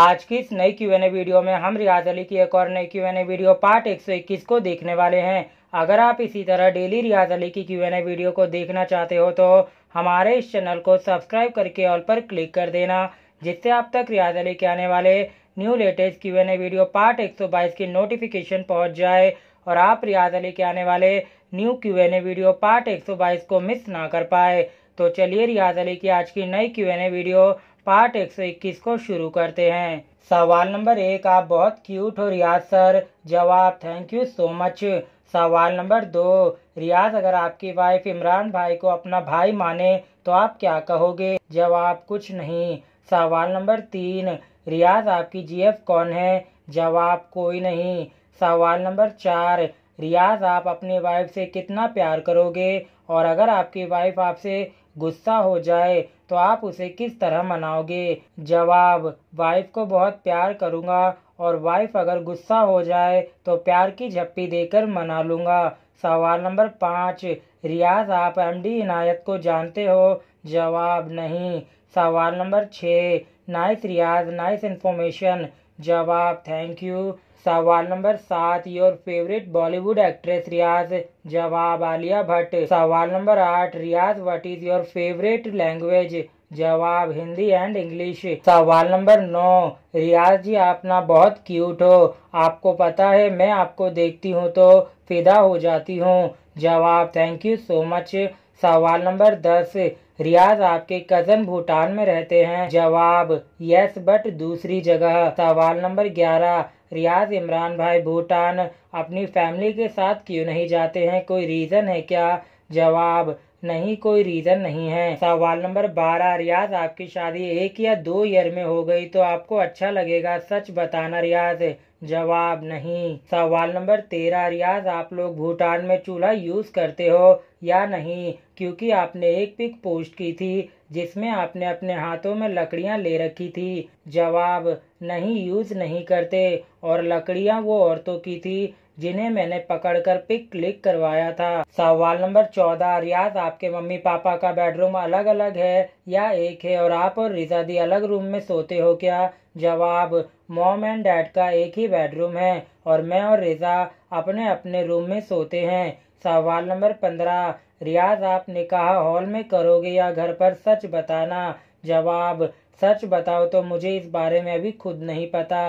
आज की इस नई क्यू एन ए वीडियो में हम रियाज अली की एक और नई Q N A video part एक सौ इक्कीस को देखने वाले हैं अगर आप इसी तरह डेली रियाज अली की क्यू एन ए वीडियो को देखना चाहते हो तो हमारे इस चैनल को सब्सक्राइब करके ऑल पर क्लिक कर देना जिससे आप तक रियाज अली के आने वाले new latest Q N A video part एक सौ बाईस की नोटिफिकेशन पहुँच जाए और आप रियाज अली के आने वाले new Q N A video part एक सौ बाईस को मिस ना कर पाए तो चलिए रियाज अली की आज की नई Q N A video part 121 को शुरू करते हैं सवाल नंबर एक आप बहुत क्यूट हो रियाज सर जवाब थैंक यू सो मच सवाल नंबर दो रियाज अगर आपकी वाइफ इमरान भाई को अपना भाई माने तो आप क्या कहोगे जवाब कुछ नहीं सवाल नंबर तीन रियाज आपकी जीएफ कौन है जवाब कोई नहीं सवाल नंबर चार रियाज आप अपनी वाइफ से कितना प्यार करोगे और अगर आपकी वाइफ आपसे गुस्सा हो जाए तो आप उसे किस तरह मनाओगे जवाब वाइफ को बहुत प्यार करूँगा और वाइफ अगर गुस्सा हो जाए तो प्यार की झप्पी देकर मना लूँगा सवाल नंबर पाँच रियाज आप एम डी इनायत को जानते हो जवाब नहीं सवाल नंबर छः नाइस रियाज नाइस इन्फॉर्मेशन जवाब थैंक यू सवाल नंबर सात your favourite Bollywood actress Riyaz जवाब आलिया भट्ट सवाल नंबर आठ Riyaz what is your favourite language जवाब हिंदी एंड इंग्लिश सवाल नंबर नौ रियाज जी आप ना बहुत क्यूट हो आपको पता है मैं आपको देखती हूँ तो फिदा हो जाती हूँ जवाब थैंक यू सो मच सवाल नंबर दस रियाज आपके कजन भूटान में रहते हैं जवाब यस बट दूसरी जगह सवाल नंबर ग्यारह रियाज इमरान भाई भूटान अपनी फैमिली के साथ क्यों नहीं जाते हैं कोई रीज़न है क्या जवाब नहीं कोई रीजन नहीं है सवाल नंबर बारह रियाज आपकी शादी एक या दो ईयर में हो गई तो आपको अच्छा लगेगा सच बताना रियाज जवाब नहीं सवाल नंबर तेरह रियाज आप लोग भूटान में चूल्हा यूज करते हो या नहीं क्योंकि आपने एक पिक पोस्ट की थी जिसमें आपने अपने हाथों में लकड़ियां ले रखी थी जवाब नहीं यूज नहीं करते और लकड़ियां वो औरतों की थी जिन्हें मैंने पकड़कर पिक क्लिक करवाया था सवाल नंबर चौदह रियाज आपके मम्मी पापा का बेडरूम अलग अलग है या एक है और आप और रिजादी अलग रूम में सोते हो क्या जवाब मॉम एंड डैड का एक ही बेडरूम है और मैं और रिजा अपने अपने रूम में सोते हैं सवाल नंबर पंद्रह रियाज आपने कहा हॉल में करोगे या घर पर सच बताना जवाब सच बताओ तो मुझे इस बारे में अभी खुद नहीं पता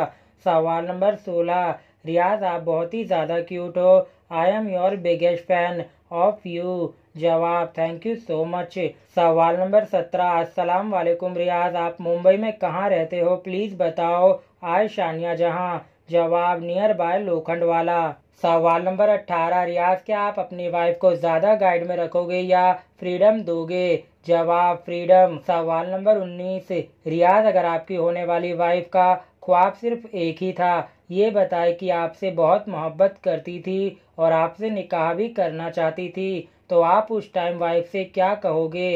सवाल नंबर सोलह रियाज आप बहुत ही ज़्यादा क्यूट हो I am your biggest fan of you जवाब थैंक यू सो मच सवाल नंबर सत्रह अस्सलाम वालेकुम रियाज आप मुंबई में कहाँ रहते हो प्लीज़ बताओ आय शानिया जहाँ जवाब नियर बाय लोखंड वाला सवाल नंबर अट्ठारह रियाज क्या आप अपनी वाइफ को ज़्यादा गाइड में रखोगे या फ्रीडम दोगे जवाब फ्रीडम सवाल नंबर उन्नीस रियाज अगर आपकी होने वाली वाइफ का ख्वाब सिर्फ एक ही था ये बताए कि आपसे बहुत मोहब्बत करती थी और आपसे निकाह भी करना चाहती थी तो आप उस टाइम वाइफ से क्या कहोगे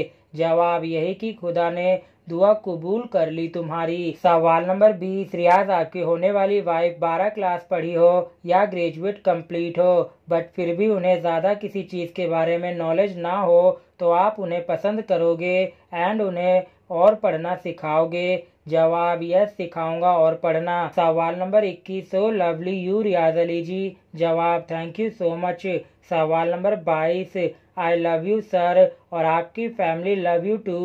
जवाब यही कि खुदा ने दुआ कबूल कर ली तुम्हारी सवाल नंबर बीस रियाज आपकी होने वाली वाइफ बारह क्लास पढ़ी हो या ग्रेजुएट कंप्लीट हो बट फिर भी उन्हें ज़्यादा किसी चीज़ के बारे में नॉलेज ना हो तो आप उन्हें पसंद करोगे एंड उन्हें और पढ़ना सिखाओगे जवाब यस सिखाऊंगा और पढ़ना सवाल number 21 so lovely you Riyaz Ali ji जवाब थैंक यू सो मच सवाल number 22 I love you sir और आपकी फैमिली लव यू टू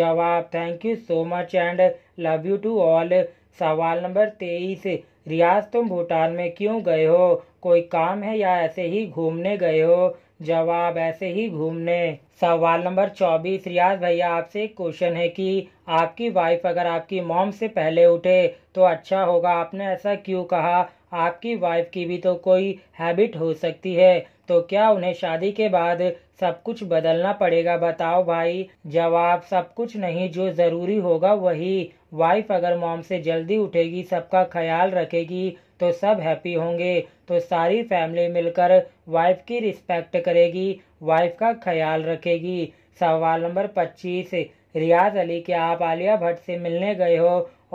जवाब thank you so much and love you to all सवाल नंबर तेईस रियाज तुम भूटान में क्यों गए हो कोई काम है या ऐसे ही घूमने गए हो जवाब ऐसे ही घूमने सवाल नंबर चौबीस रियाज भैया आपसे एक क्वेश्चन है कि आपकी वाइफ अगर आपकी मॉम से पहले उठे तो अच्छा होगा आपने ऐसा क्यों कहा आपकी वाइफ की भी तो कोई हैबिट हो सकती है तो क्या उन्हें शादी के बाद सब कुछ बदलना पड़ेगा बताओ भाई जवाब सब कुछ नहीं जो ज़रूरी होगा वही वाइफ अगर मॉम से जल्दी उठेगी सबका ख्याल रखेगी तो सब हैप्पी होंगे तो सारी फैमिली मिलकर वाइफ की रिस्पेक्ट करेगी वाइफ का ख्याल रखेगी सवाल नंबर पच्चीस रियाज अली के आप आलिया भट्ट से मिलने गए हो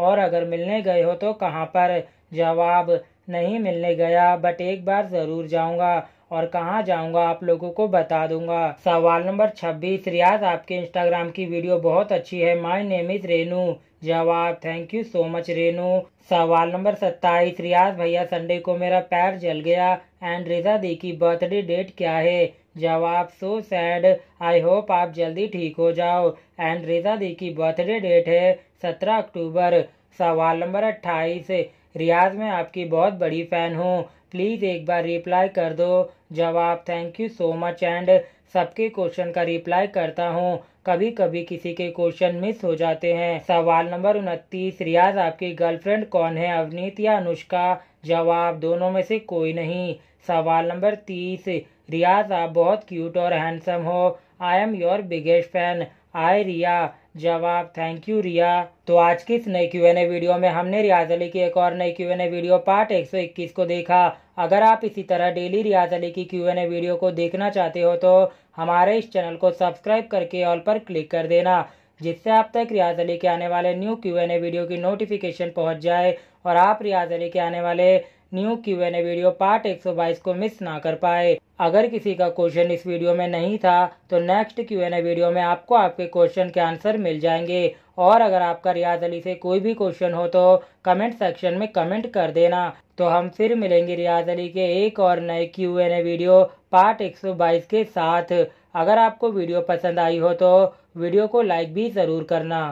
और अगर मिलने गए हो तो कहाँ पर जवाब नहीं मिलने गया बट एक बार ज़रूर जाऊँगा और कहाँ जाऊँगा आप लोगों को बता दूंगा सवाल नंबर छब्बीस रियाज आपके इंस्टाग्राम की वीडियो बहुत अच्छी है माय नेम इज रेनू जवाब thank you so much Renu सवाल नंबर सत्ताईस रियाज भैया संडे को मेरा पैर जल गया एंड रिजा दी की बर्थडे डेट क्या है जवाब सो सैड आई होप आप जल्दी ठीक हो जाओ एंड रिजा दी की बर्थडे डेट है सत्रह अक्टूबर सवाल नंबर अट्ठाईस रियाज में आपकी बहुत बड़ी फ़ैन हूँ प्लीज़ एक बार रिप्लाई कर दो जवाब thank you so much and सबके क्वेश्चन का रिप्लाई करता हूँ कभी कभी किसी के क्वेश्चन मिस हो जाते हैं सवाल नंबर उनतीस रियाज आपकी गर्लफ्रेंड कौन है अवनीत या अनुष्का जवाब दोनों में से कोई नहीं सवाल नंबर तीस रियाज आप बहुत क्यूट और हैंडसम हो I am your biggest fan I Riya जवाब थैंक यू रिया तो आज की इस नई क्यू एन ए वीडियो में हमने रियाज अली की एक और नई Q N A video part 121 को देखा अगर आप इसी तरह डेली रियाज अली की क्यू एन ए वीडियो को देखना चाहते हो तो हमारे इस चैनल को सब्सक्राइब करके ऑल पर क्लिक कर देना जिससे आप तक रियाज अली के आने वाले new Q N A video की नोटिफिकेशन पहुंच जाए और आप रियाज अली के आने वाले new Q N A video part 122 को मिस ना कर पाए अगर किसी का क्वेश्चन इस वीडियो में नहीं था तो next Q N A video में आपको आपके क्वेश्चन के आंसर मिल जाएंगे और अगर आपका रियाज अली से कोई भी क्वेश्चन हो तो कमेंट सेक्शन में कमेंट कर देना तो हम फिर मिलेंगे रियाज अली के एक और नए Q N A video part 122 के साथ अगर आपको वीडियो पसंद आई हो तो वीडियो को लाइक भी ज़रूर करना